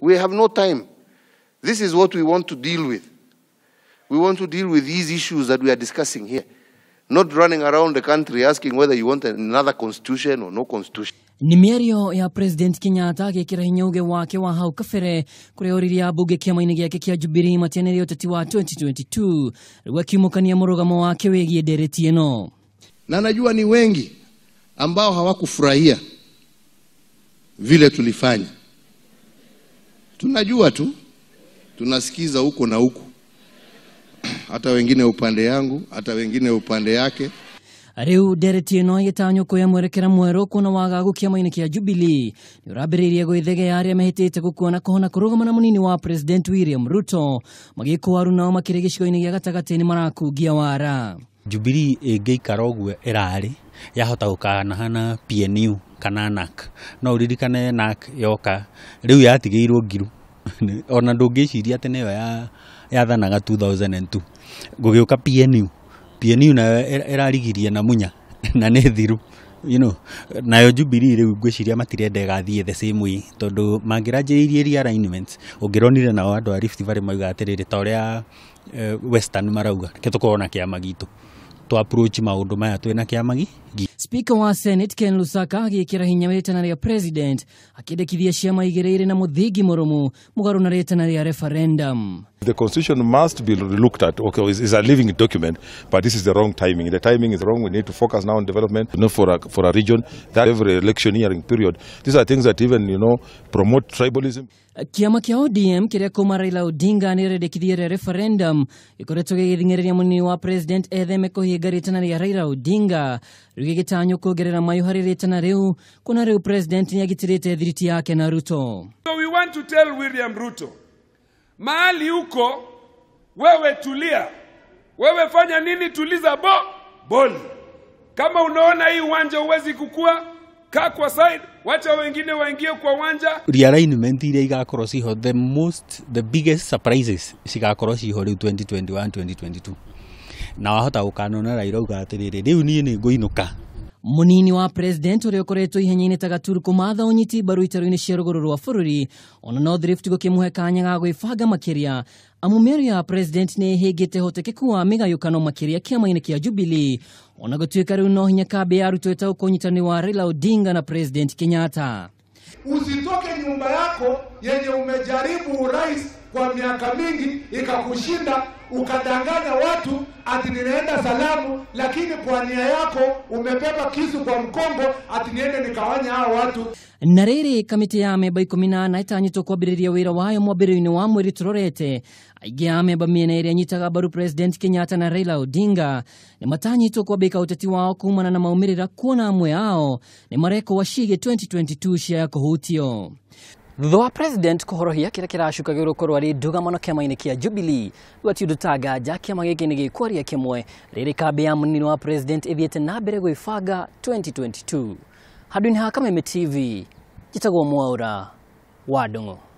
We have no time. This is what we want to deal with. We want to deal with these issues that we are discussing here, not running around the country asking whether you want another constitution or no constitution. Ni mĩario ya President Kenyatta agĩkĩra hinya uge wake wa hau kabere kũrĩa oririe ambunge kĩama-inĩ gĩake kĩa Jubilee matianĩrie ũteti wa 2022 rĩu akiumũkania mũrũgamo wake wĩgiĩ ndereti ĩno. Na najua ni wengi ambao hawakufurahia vile tulifanya tunajua tu, tunasikiza huko na huko, hata wengine upande yangu, hata wengine upande yake riu ndereti ino yitanyukuya mwerekera mweru kuna wagagu kiama-ini kia jubili ni urambiriirie gwithegea aria mahitite gukuona kuhona kurugama na munini wa President William Ruto magikuaru nao makiri gicigo-ini gia gatagati-ini marakungia wara Jubilee ingiikara uguo irari yahota gukanahana PNU kana NAK no uririkane NAK yoka riu yatigiirwo ngiru ona ciria atä nä yo yathanaga 2002 gä PNU PNU nayo irarigirie na munya na nä thiru you know, nayo jubiri rä u ngwä ciria matirenda gathiä the same way tondå mangä ranjä rä irie ronire nao andå arä mauga atä rä rä ta å rä a marauga ke tå korwo na kä amagitå gitå twa maå ndå maya twä na kä amagi spika wa senate ken lusaka agikira hinya wetana ria president akidekithia ciama igireire na mũthingi murumu mugaru na rĩtana ria referendum The constitution must be looked at. Okay, it's it's a living document, but this is the wrong timing. The timing is wrong. We need to focus now on development, you not for a, for a region that every electioneering period. These are things that even, you know, promote tribalism. Kiama kia ODM kiria kuma Raila Odinga kithiere referendum ikoretwo gigithing'iriria munini wa president etheme kuhinga ritana ria Raila Odinga rigigitanywo kuongerera mayu hari ritana riu kuna riu president ni niagitirite thiriti yake na Ruto. So we want to tell William Ruto mahali huko, wewe tulia, wewe fanya nini? Tuliza bo boli. Kama unaona hii uwanja uwezi kukua, kaa kwa side, wacha wengine waingie kwa uwanja. Realignment iria igakorwo ciho, the most the biggest surprises cigakorwo ciho riu 2021 2022 na wahota gukanona raira uga atiriri riu nie ni nguinuka munini wa president uria ukoretwo ihenya-ini ta gaturku martha unyiti mbaru itaro inä cia ruguru rwa bururi ona no thrift gukimuhe kanya ga gwibanga makiria amu mĩario ya president hote ĩhĩngĩte hotekeku wa kä ama kĩama kä a jubilee ona gũtuĩka rĩu no hinya kambĩ ya arutwo kå nyitani wa raila odinga na president kenyatta usitoke nyumba yako yenye umejaribu urais kwa miaka mingi ikakushinda, ukadanganya watu ati ninaenda salamu, lakini kwa nia yako umebeba kisu kwa mkongo ati niende nikawanya hao watu na riri kamiti ya ameba ikumi kwa itanyitwo ya wira wayo mwambiriro ni wa mweri turorete aige ame ameba miena iria nyitaga gabaru president kenyatta na raila odinga ni kwa kwambika utati wao kumana na maumirira kuona amwe ao ni wa shige 2022 ciaya kuhutio thutha wa president kuhorohia racukagä kiracukagirwo korwo ari ndugamano kiama-ini kia jubilee gatiundu ta nganja kiama giki kä mwe rä rä kambi ya munini wa president ithiite na mbere banga 2022 handu-ini ha kameme tv mwaå mwaura wa ng'å